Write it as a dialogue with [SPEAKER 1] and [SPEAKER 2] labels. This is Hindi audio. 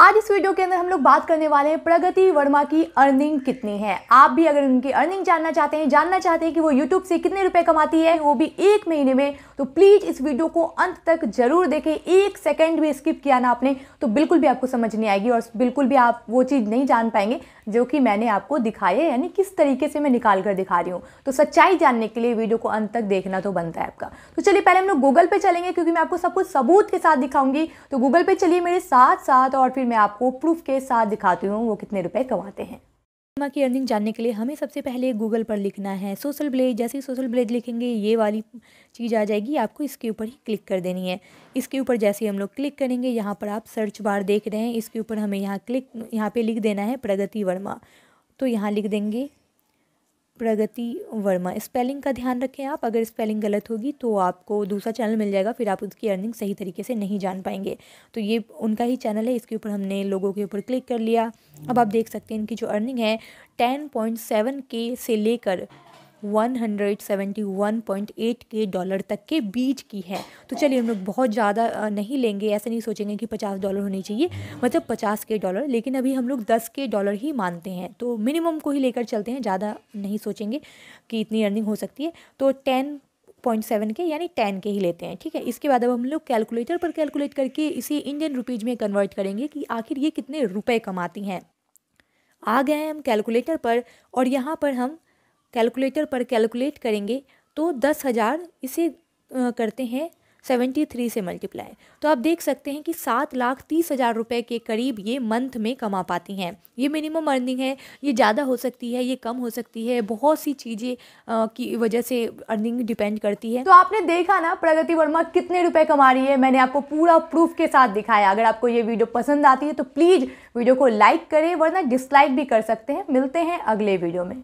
[SPEAKER 1] आज इस वीडियो के अंदर हम लोग बात करने वाले हैं प्रगति वर्मा की अर्निंग कितनी है आप भी अगर उनकी अर्निंग जानना चाहते हैं जानना चाहते हैं कि वो यूट्यूब से कितने रुपए कमाती है वो भी एक महीने में तो प्लीज़ इस वीडियो को अंत तक जरूर देखें एक सेकेंड भी स्किप किया ना आपने तो बिल्कुल भी आपको समझ नहीं आएगी और बिल्कुल भी आप वो चीज़ नहीं जान पाएंगे जो कि मैंने आपको दिखाई यानी किस तरीके से मैं निकाल कर दिखा रही हूँ तो सच्चाई जानने के लिए वीडियो को अंत तक देखना तो बनता है आपका तो चलिए पहले हम लोग गूगल पे चलेंगे क्योंकि मैं आपको सब कुछ सबूत के साथ दिखाऊंगी तो गूगल पे चलिए मेरे साथ साथ और फिर मैं आपको प्रूफ के साथ दिखाती हूँ वो कितने रुपए कमाते हैं सिनेमा की अर्निंग जानने के लिए हमें सबसे पहले गूगल पर लिखना है सोशल ब्लेड जैसे ही सोशल ब्लेड लिखेंगे ये वाली चीज़ आ जाएगी आपको इसके ऊपर ही क्लिक कर देनी है इसके ऊपर जैसे हम लोग क्लिक करेंगे यहाँ पर आप सर्च बार देख रहे हैं इसके ऊपर हमें यहाँ क्लिक यहाँ पे लिख देना है प्रगति वर्मा तो यहाँ लिख देंगे प्रगति वर्मा स्पेलिंग का ध्यान रखें आप अगर स्पेलिंग गलत होगी तो आपको दूसरा चैनल मिल जाएगा फिर आप उसकी अर्निंग सही तरीके से नहीं जान पाएंगे तो ये उनका ही चैनल है इसके ऊपर हमने लोगों के ऊपर क्लिक कर लिया अब आप देख सकते हैं इनकी जो अर्निंग है टेन पॉइंट सेवन के से लेकर 171.8 के डॉलर तक के बीच की है तो चलिए हम लोग बहुत ज़्यादा नहीं लेंगे ऐसे नहीं सोचेंगे कि 50 डॉलर होनी चाहिए मतलब 50 के डॉलर लेकिन अभी हम लोग 10 के डॉलर ही मानते हैं तो मिनिमम को ही लेकर चलते हैं ज़्यादा नहीं सोचेंगे कि इतनी अर्निंग हो सकती है तो टेन पॉइंट सेवन के यानी टेन के ही लेते हैं ठीक है इसके बाद अब हम लोग कैलकुलेटर पर कैलकुलेट करके इसे इंडियन रुपीज़ में कन्वर्ट करेंगे कि आखिर ये कितने रुपए कमाती हैं आ गए हैं हम कैलकुलेटर पर और यहाँ पर हम कैलकुलेटर पर कैलकुलेट करेंगे तो दस हज़ार इसे करते हैं सेवेंटी थ्री से मल्टीप्लाई तो आप देख सकते हैं कि सात लाख तीस हज़ार रुपये के करीब ये मंथ में कमा पाती हैं ये मिनिमम अर्निंग है ये ज़्यादा हो सकती है ये कम हो सकती है बहुत सी चीज़ें की वजह से अर्निंग डिपेंड करती है तो आपने देखा ना प्रगति वर्मा कितने रुपए कमा रही है मैंने आपको पूरा प्रूफ के साथ दिखाया अगर आपको ये वीडियो पसंद आती है तो प्लीज़ वीडियो को लाइक करें वरना डिसलाइक भी कर सकते हैं मिलते हैं अगले वीडियो में